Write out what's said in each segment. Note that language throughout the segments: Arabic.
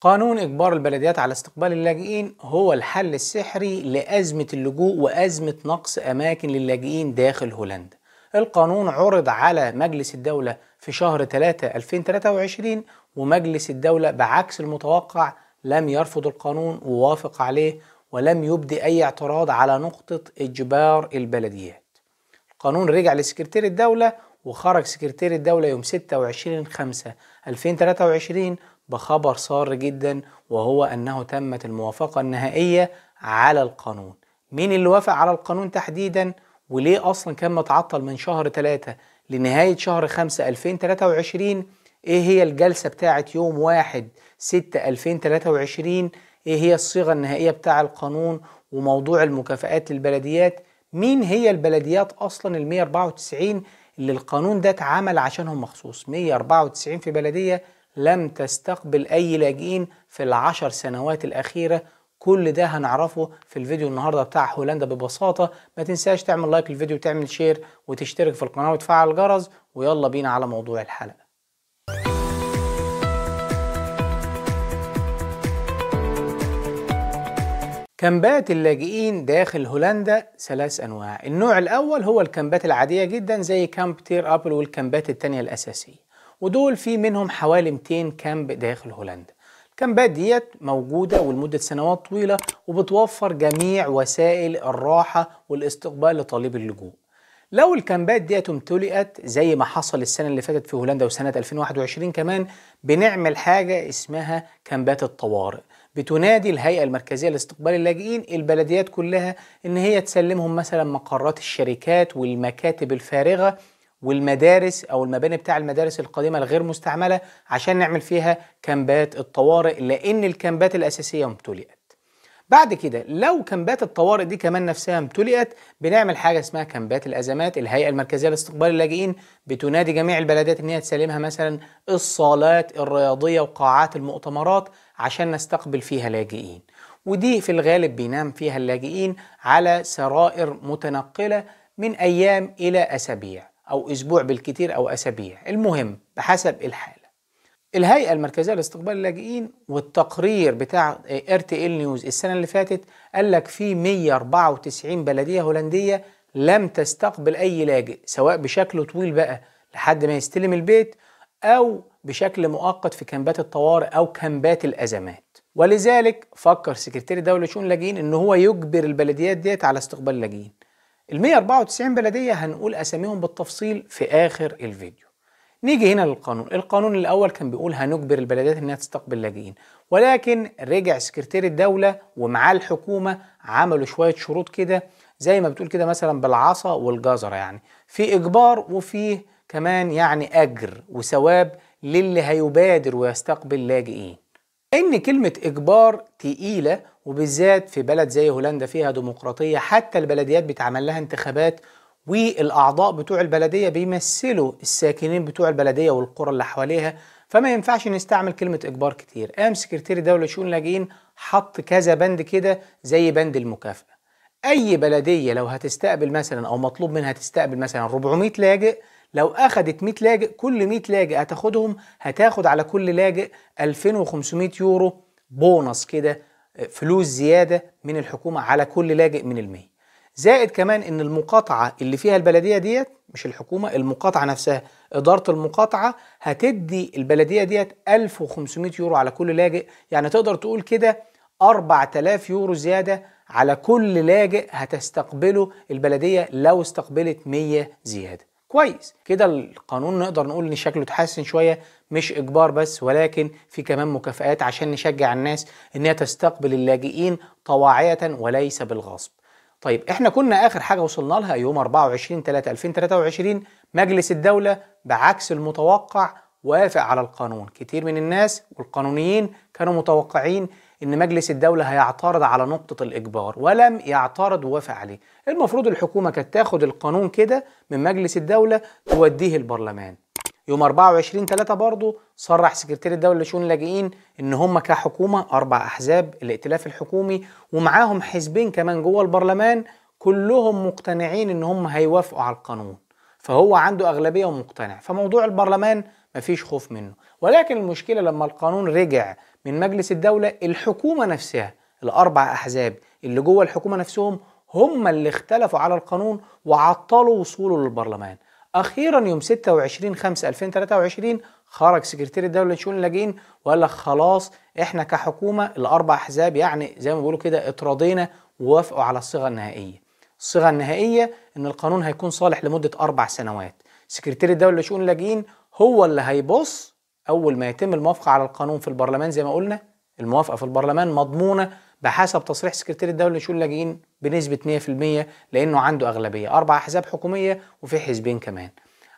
قانون إجبار البلديات على استقبال اللاجئين هو الحل السحري لأزمة اللجوء وأزمة نقص أماكن للاجئين داخل هولندا. القانون عرض على مجلس الدولة في شهر 3 2023 ومجلس الدولة بعكس المتوقع لم يرفض القانون ووافق عليه ولم يبدي أي اعتراض على نقطة إجبار البلديات. القانون رجع لسكرتير الدولة وخرج سكرتير الدولة يوم 26 5 2023 بخبر سار جدا وهو أنه تمت الموافقة النهائية على القانون مين اللي وافق على القانون تحديدا وليه أصلا كان متعطل من شهر 3 لنهاية شهر 5 2023 إيه هي الجلسة بتاعة يوم 1 6 2023 إيه هي الصيغة النهائية بتاع القانون وموضوع المكافئات للبلديات مين هي البلديات أصلا ال 194 اللي القانون ده اتعمل عشانهم مخصوص 194 في بلدية لم تستقبل أي لاجئين في العشر سنوات الأخيرة كل ده هنعرفه في الفيديو النهارده بتاع هولندا ببساطه ما تنساش تعمل لايك للفيديو وتعمل شير وتشترك في القناه وتفعل الجرس ويلا بينا على موضوع الحلقه كامبات اللاجئين داخل هولندا ثلاث انواع النوع الاول هو الكامبات العاديه جدا زي كامب تير ابل والكامبات التانية الاساسيه ودول في منهم حوالي 200 كامب داخل هولندا الكامبات ديت موجودة ولمدة سنوات طويلة وبتوفر جميع وسائل الراحة والاستقبال لطالب اللجوء لو الكامبات ديت امتلئت زي ما حصل السنة اللي فاتت في هولندا وسنة 2021 كمان بنعمل حاجة اسمها كامبات الطوارئ بتنادي الهيئة المركزية لاستقبال اللاجئين البلديات كلها إن هي تسلمهم مثلا مقرات الشركات والمكاتب الفارغة والمدارس او المباني بتاع المدارس القديمه الغير مستعمله عشان نعمل فيها كامبات الطوارئ لان الكامبات الاساسيه امتلئت. بعد كده لو كامبات الطوارئ دي كمان نفسها امتلئت بنعمل حاجه اسمها كامبات الازمات الهيئه المركزيه لاستقبال اللاجئين بتنادي جميع البلدات ان هي تسلمها مثلا الصالات الرياضيه وقاعات المؤتمرات عشان نستقبل فيها لاجئين ودي في الغالب بينام فيها اللاجئين على سرائر متنقله من ايام الى اسابيع أو أسبوع بالكتير أو أسابيع المهم بحسب الحالة الهيئة المركزية لاستقبال اللاجئين والتقرير بتاع إيه ار تي ال نيوز السنة اللي فاتت قال لك في 194 بلدية هولندية لم تستقبل أي لاجئ سواء بشكل طويل بقى لحد ما يستلم البيت أو بشكل مؤقت في كامبات الطوارئ أو كامبات الأزمات ولذلك فكر سكرتير الدولة لشؤون اللاجئين إن هو يجبر البلديات ديت على استقبال اللاجئين ال 194 بلدية هنقول أساميهم بالتفصيل في آخر الفيديو نيجي هنا للقانون القانون الأول كان بيقول هنجبر البلديات إنها تستقبل لاجئين ولكن رجع سكرتير الدولة ومعاه الحكومة عملوا شوية شروط كده زي ما بتقول كده مثلا بالعصا والجزرة يعني في إجبار وفيه كمان يعني أجر وثواب للي هيبادر ويستقبل لاجئين إن كلمة إجبار تقيلة وبالذات في بلد زي هولندا فيها ديمقراطية حتى البلديات بيتعمل لها انتخابات والأعضاء بتوع البلدية بيمثلوا الساكنين بتوع البلدية والقرى اللي حواليها فما ينفعش نستعمل كلمة إجبار كتير قام سكرتير دولة شؤون لاجئين حط كذا بند كده زي بند المكافأة أي بلدية لو هتستقبل مثلا أو مطلوب منها تستقبل مثلا 400 لاجئ لو أخدت 100 لاجئ كل 100 لاجئ هتاخدهم هتاخد على كل لاجئ 2500 يورو بونص كده فلوس زيادة من الحكومة على كل لاجئ من المية زائد كمان ان المقاطعة اللي فيها البلدية ديت مش الحكومة المقاطعة نفسها إدارة المقاطعة هتدي البلدية ديت 1500 يورو على كل لاجئ يعني تقدر تقول كده 4000 يورو زيادة على كل لاجئ هتستقبله البلدية لو استقبلت 100 زيادة كويس كده القانون نقدر نقول ان شكله اتحسن شويه مش اجبار بس ولكن في كمان مكافآت عشان نشجع الناس انها تستقبل اللاجئين طواعيه وليس بالغصب طيب احنا كنا اخر حاجه وصلنا لها يوم 24 3 2023 مجلس الدوله بعكس المتوقع وافق على القانون كتير من الناس والقانونيين كانوا متوقعين ان مجلس الدولة هيعترض على نقطة الاجبار ولم يعترض ووافق عليه المفروض الحكومة كانت تاخد القانون كده من مجلس الدولة توديه البرلمان يوم 24 3 برضه صرح سكرتير الدولة لشؤون اللاجئين ان هم كحكومة اربع احزاب الائتلاف الحكومي ومعاهم حزبين كمان جوه البرلمان كلهم مقتنعين ان هم هيوافقوا على القانون فهو عنده أغلبية ومقتنع فموضوع البرلمان مفيش خوف منه ولكن المشكلة لما القانون رجع من مجلس الدولة الحكومة نفسها الأربع أحزاب اللي جوه الحكومة نفسهم هم اللي اختلفوا على القانون وعطلوا وصوله للبرلمان اخيرا يوم 26 5 2023 خرج سكرتير الدوله لشؤون اللاجئين وقال لك خلاص احنا كحكومه الاربع احزاب يعني زي ما بيقولوا كده اتراضينا ووافقوا على الصيغه النهائيه الصيغه النهائيه ان القانون هيكون صالح لمده اربع سنوات سكرتير الدوله لشؤون اللاجئين هو اللي هيبص اول ما يتم الموافقه على القانون في البرلمان زي ما قلنا الموافقه في البرلمان مضمونه بحسب تصريح سكرتير الدوله لشؤون اللاجئين بنسبه 100% لانه عنده اغلبيه اربع احزاب حكوميه وفي حزبين كمان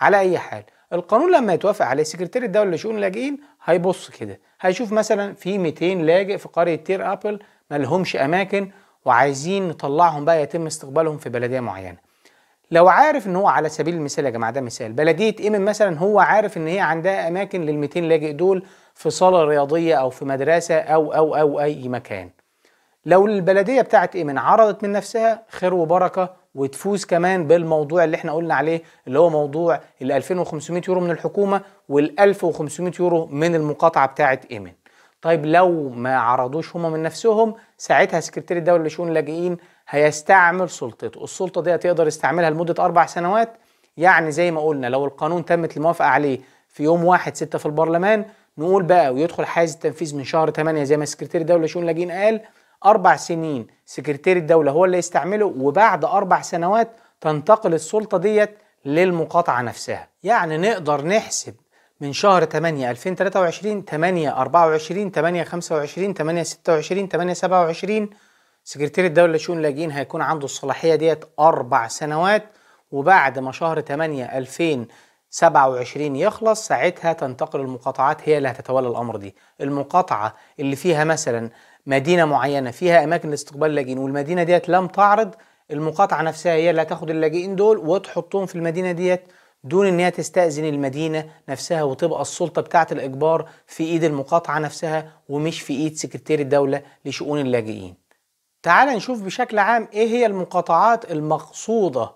على اي حال القانون لما يتوافق عليه سكرتير الدوله لشؤون اللاجئين هيبص كده هيشوف مثلا في 200 لاجئ في قريه تير ابل ما لهمش اماكن وعايزين نطلعهم بقى يتم استقبالهم في بلديه معينه لو عارف ان هو على سبيل المثال يا جماعه ده مثال بلديه ايمن مثلا هو عارف ان هي عندها اماكن لل 200 لاجئ دول في صاله رياضيه او في مدرسه او او او اي مكان لو البلديه بتاعت ايمن عرضت من نفسها خير وبركه وتفوز كمان بالموضوع اللي احنا قلنا عليه اللي هو موضوع ال 2500 يورو من الحكومه وال 1500 يورو من المقاطعه بتاعت ايمن طيب لو ما عرضوش هم من نفسهم ساعتها سكرتير الدوله لشؤون اللاجئين هيستعمل سلطته السلطه دي هتقدر يستعملها لمده اربع سنوات يعني زي ما قلنا لو القانون تمت الموافقه عليه في يوم واحد ستة في البرلمان نقول بقى ويدخل حيز التنفيذ من شهر 8 زي ما سكرتير الدوله لشؤون اللاجئين قال اربع سنين سكرتير الدوله هو اللي يستعمله وبعد اربع سنوات تنتقل السلطه ديت للمقاطعه نفسها يعني نقدر نحسب من شهر 8 2023 8 24 8 25 8 26 8 27 سكرتير الدولة لشؤون اللاجئين هيكون عنده الصلاحية ديت أربع سنوات وبعد ما شهر 8 2027 يخلص ساعتها تنتقل المقاطعات هي اللي هتتولى الأمر دي المقاطعة اللي فيها مثلا مدينة معينة فيها أماكن لاستقبال اللاجئين والمدينة ديت لم تعرض المقاطعة نفسها هي اللي هتاخد اللاجئين دول وتحطهم في المدينة ديت دون ان هي تستأذن المدينة نفسها وتبقى السلطة بتاعة الإجبار في إيد المقاطعة نفسها ومش في إيد سكرتير الدولة لشؤون اللاجئين تعال نشوف بشكل عام إيه هي المقاطعات المقصودة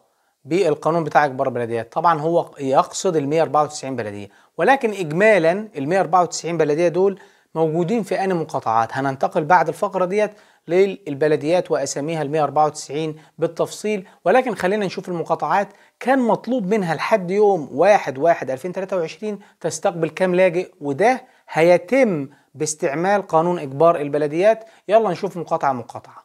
بالقانون بتاع إجبار البلديات طبعا هو يقصد ال 194 بلدية ولكن إجمالا ال 194 بلدية دول موجودين في أنا مقاطعات هننتقل بعد الفقرة ديت للبلديات وأساميها ال 194 بالتفصيل ولكن خلينا نشوف المقاطعات كان مطلوب منها لحد يوم 1 1 2023 تستقبل كام لاجئ وده هيتم باستعمال قانون إجبار البلديات يلا نشوف مقاطعة مقاطعة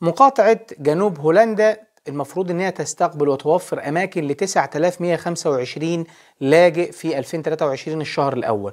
مقاطعة جنوب هولندا المفروض ان هي تستقبل وتوفر اماكن ل 9125 لاجئ في 2023 الشهر الاول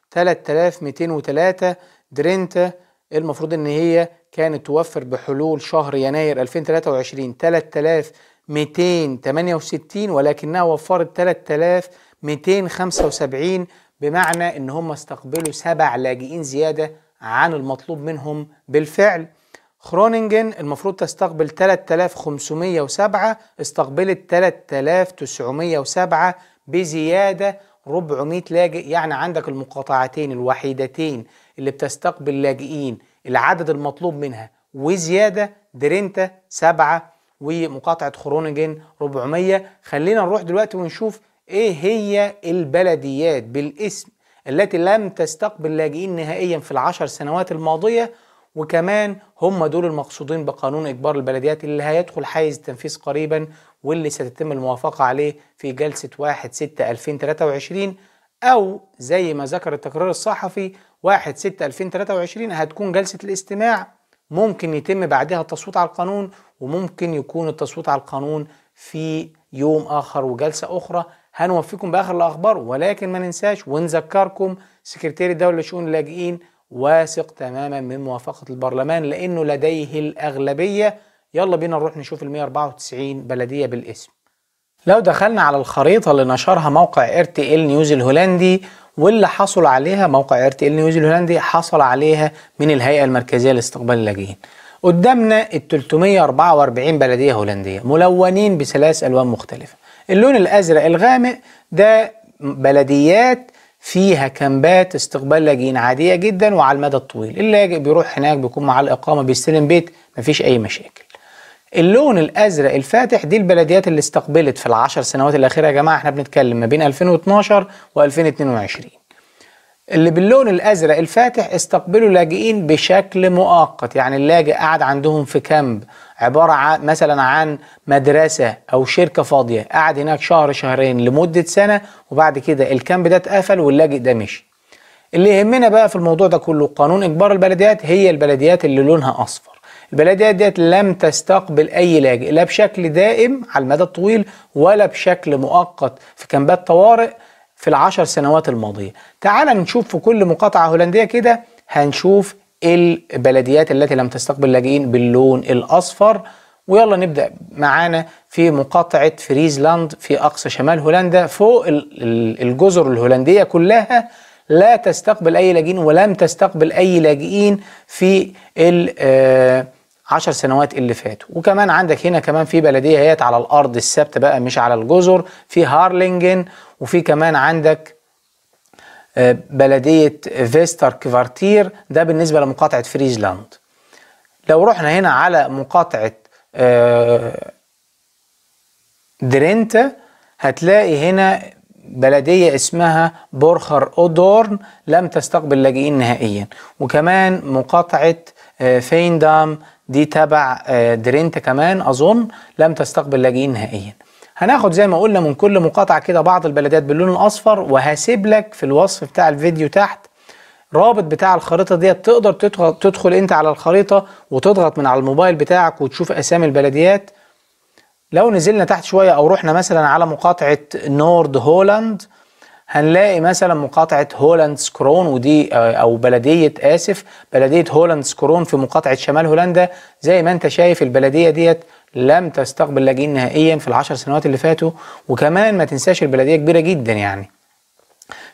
3203 درينتا المفروض ان هي كانت توفر بحلول شهر يناير 2023 3268 ولكنها وفرت 3275 بمعنى ان هم استقبلوا سبع لاجئين زياده عن المطلوب منهم بالفعل خروننجن المفروض تستقبل 3507 استقبلت 3907 بزياده 400 لاجئ يعني عندك المقاطعتين الوحيدتين اللي بتستقبل لاجئين العدد المطلوب منها وزيادة درينتا سبعة ومقاطعة خرونجين 400 خلينا نروح دلوقتي ونشوف ايه هي البلديات بالاسم التي لم تستقبل لاجئين نهائيا في العشر سنوات الماضية وكمان هم دول المقصودين بقانون إجبار البلديات اللي هيدخل حيز التنفيذ قريبا واللي ستتم الموافقة عليه في جلسة 1 6 2023 أو زي ما ذكر التقرير الصحفي 1 6 2023 هتكون جلسة الاستماع ممكن يتم بعدها التصويت على القانون وممكن يكون التصويت على القانون في يوم آخر وجلسة أخرى هنوفيكم بآخر الأخبار ولكن ما ننساش ونذكركم سكرتير الدولة لشؤون اللاجئين واثق تماما من موافقة البرلمان لأنه لديه الأغلبية يلا بينا نروح نشوف ال 194 بلدية بالاسم لو دخلنا على الخريطة اللي نشرها موقع ار تي ال نيوز الهولندي واللي حصل عليها موقع ار تي ال نيوز الهولندي حصل عليها من الهيئة المركزية لاستقبال اللاجئين قدامنا ال 344 بلدية هولندية ملونين بثلاث ألوان مختلفة اللون الأزرق الغامق ده بلديات فيها كامبات استقبال لاجئين عادية جدا وعلى المدى الطويل اللاجئ بيروح هناك بيكون معاه الإقامة بيستلم بيت مفيش أي مشاكل اللون الازرق الفاتح دي البلديات اللي استقبلت في العشر سنوات الاخيره يا جماعه احنا بنتكلم ما بين 2012 و2022 اللي باللون الازرق الفاتح استقبلوا لاجئين بشكل مؤقت يعني اللاجئ قعد عندهم في كامب عباره عن مثلا عن مدرسه او شركه فاضيه قعد هناك شهر شهرين لمده سنه وبعد كده الكامب ده اتقفل واللاجئ ده مشي اللي يهمنا بقى في الموضوع ده كله قانون اجبار البلديات هي البلديات اللي لونها اصفر البلديات ديت لم تستقبل أي لاجئ لا بشكل دائم على المدى الطويل ولا بشكل مؤقت في كامبات طوارئ في العشر سنوات الماضية تعال نشوف في كل مقاطعة هولندية كده هنشوف البلديات التي لم تستقبل لاجئين باللون الأصفر ويلا نبدأ معانا في مقاطعة فريزلاند في أقصى شمال هولندا فوق الجزر الهولندية كلها لا تستقبل أي لاجئين ولم تستقبل أي لاجئين في ال آه، 10 سنوات اللي فاتوا وكمان عندك هنا كمان في بلدية هيت على الارض الثابته بقى مش على الجزر في هارلينجن وفي كمان عندك آه، بلديه فيستر كفارتير ده بالنسبه لمقاطعه فريزلاند لو رحنا هنا على مقاطعه آه، درينتا هتلاقي هنا بلدية اسمها بورخر أودورن لم تستقبل لاجئين نهائيا وكمان مقاطعة آه، فيندام دي تبع آه، درينت كمان اظن لم تستقبل لاجئين نهائيا هناخد زي ما قلنا من كل مقاطعه كده بعض البلدات باللون الاصفر وهسيب لك في الوصف بتاع الفيديو تحت رابط بتاع الخريطه ديت تقدر تدخل انت على الخريطه وتضغط من على الموبايل بتاعك وتشوف اسامي البلديات لو نزلنا تحت شويه او رحنا مثلا على مقاطعه نورد هولاند هنلاقي مثلا مقاطعه هولاند سكرون ودي آه، او بلديه اسف بلديه هولاند سكرون في مقاطعه شمال هولندا زي ما انت شايف البلديه ديت لم تستقبل لاجئين نهائيا في العشر سنوات اللي فاتوا وكمان ما تنساش البلديه كبيره جدا يعني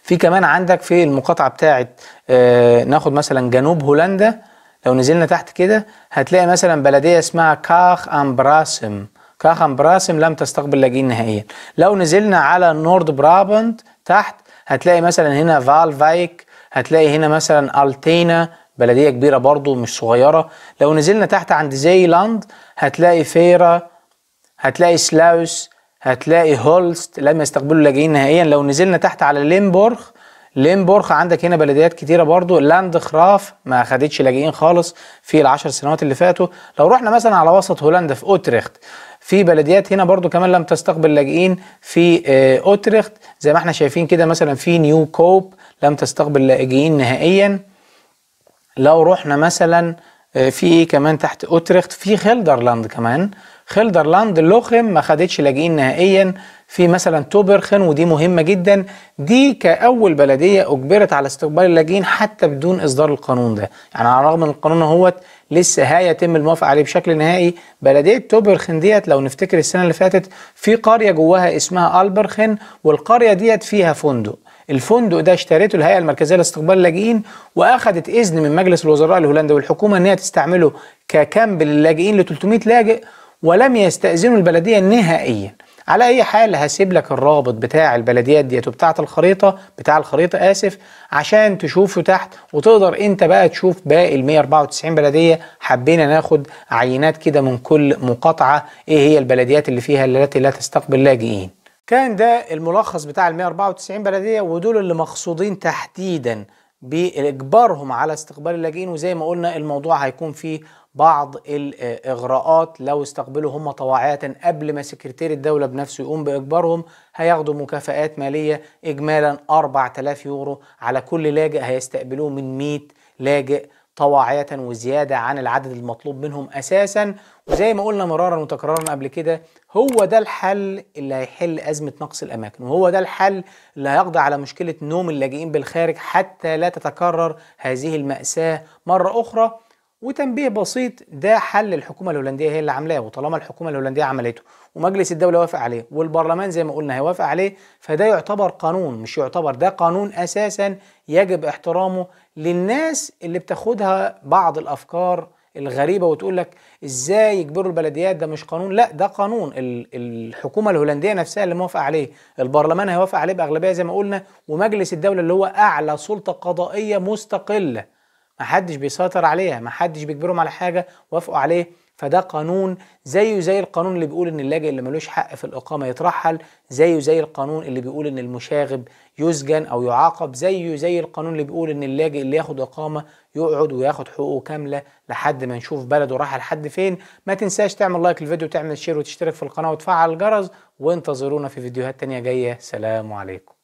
في كمان عندك في المقاطعه بتاعه آه ناخد مثلا جنوب هولندا لو نزلنا تحت كده هتلاقي مثلا بلديه اسمها كاخ ام براسم كاخ ام براسم لم تستقبل لاجئين نهائيا لو نزلنا على نورد برابنت تحت هتلاقي مثلا هنا فالفايك هتلاقي هنا مثلا التينا بلديه كبيره برضو مش صغيره لو نزلنا تحت عند زي لاند هتلاقي فيرا هتلاقي سلاوس هتلاقي هولست لم يستقبلوا اللاجئين نهائيا لو نزلنا تحت على ليمبورغ ليمبورغ عندك هنا بلديات كتيره برضو لاند خراف ما خدتش لاجئين خالص في العشر سنوات اللي فاتوا لو رحنا مثلا على وسط هولندا في اوتريخت في بلديات هنا برضو كمان لم تستقبل لاجئين في آه، اوتريخت زي ما احنا شايفين كده مثلا في نيو كوب لم تستقبل لاجئين نهائيا لو رحنا مثلا آه، في ايه كمان تحت اوتريخت في خلدرلاند كمان خلدرلاند لوخم ما خدتش لاجئين نهائيا في مثلا توبرخن ودي مهمة جدا دي كأول بلدية أجبرت على استقبال اللاجئين حتى بدون إصدار القانون ده يعني على الرغم ان القانون اهوت لسه هيتم الموافقة عليه بشكل نهائي بلدية توبرخن ديت لو نفتكر السنة اللي فاتت في قرية جواها اسمها ألبرخن والقرية ديت فيها فندق الفندق ده اشترته الهيئه المركزيه لاستقبال اللاجئين واخدت اذن من مجلس الوزراء الهولندي والحكومه ان هي تستعمله ككامب للاجئين ل 300 لاجئ ولم يستاذنوا البلديه نهائيا على اي حال هسيب لك الرابط بتاع البلديات ديت وبتاعه الخريطه بتاع الخريطه اسف عشان تشوفه تحت وتقدر انت بقى تشوف باقي ال 194 بلديه حبينا ناخد عينات كده من كل مقاطعه ايه هي البلديات اللي فيها التي لا تستقبل لاجئين كان ده الملخص بتاع ال 194 بلديه ودول اللي مقصودين تحديدا باجبارهم على استقبال اللاجئين وزي ما قلنا الموضوع هيكون فيه بعض الاغراءات لو استقبلوا هم طواعية قبل ما سكرتير الدولة بنفسه يقوم باجبارهم هياخدوا مكافآت مالية اجمالا 4000 يورو على كل لاجئ هيستقبلوه من 100 لاجئ طواعية وزيادة عن العدد المطلوب منهم أساسا وزي ما قلنا مرارا وتكرارا قبل كده هو ده الحل اللي هيحل أزمة نقص الأماكن وهو ده الحل اللي هيقضي على مشكلة نوم اللاجئين بالخارج حتى لا تتكرر هذه المأساة مرة أخرى وتنبيه بسيط ده حل الحكومه الهولنديه هي اللي عاملاه وطالما الحكومه الهولنديه عملته ومجلس الدوله وافق عليه والبرلمان زي ما قلنا هيوافق عليه فده يعتبر قانون مش يعتبر ده قانون اساسا يجب احترامه للناس اللي بتاخدها بعض الافكار الغريبه وتقول لك ازاي يجبروا البلديات ده مش قانون لا ده قانون الحكومه الهولنديه نفسها اللي موافقه عليه البرلمان هيوافق عليه باغلبيه زي ما قلنا ومجلس الدوله اللي هو اعلى سلطه قضائيه مستقله ما حدش بيسيطر عليها ما حدش بيجبرهم على حاجه وافقوا عليه فده قانون زيه زي القانون اللي بيقول ان اللاجئ اللي ملوش حق في الاقامه يترحل زيه زي القانون اللي بيقول ان المشاغب يسجن او يعاقب زيه زي القانون اللي بيقول ان اللاجئ اللي ياخد اقامه يقعد وياخد حقوقه كامله لحد ما نشوف بلده راح لحد فين ما تنساش تعمل لايك للفيديو وتعمل شير وتشترك في القناه وتفعل الجرس وانتظرونا في فيديوهات تانية جايه سلام عليكم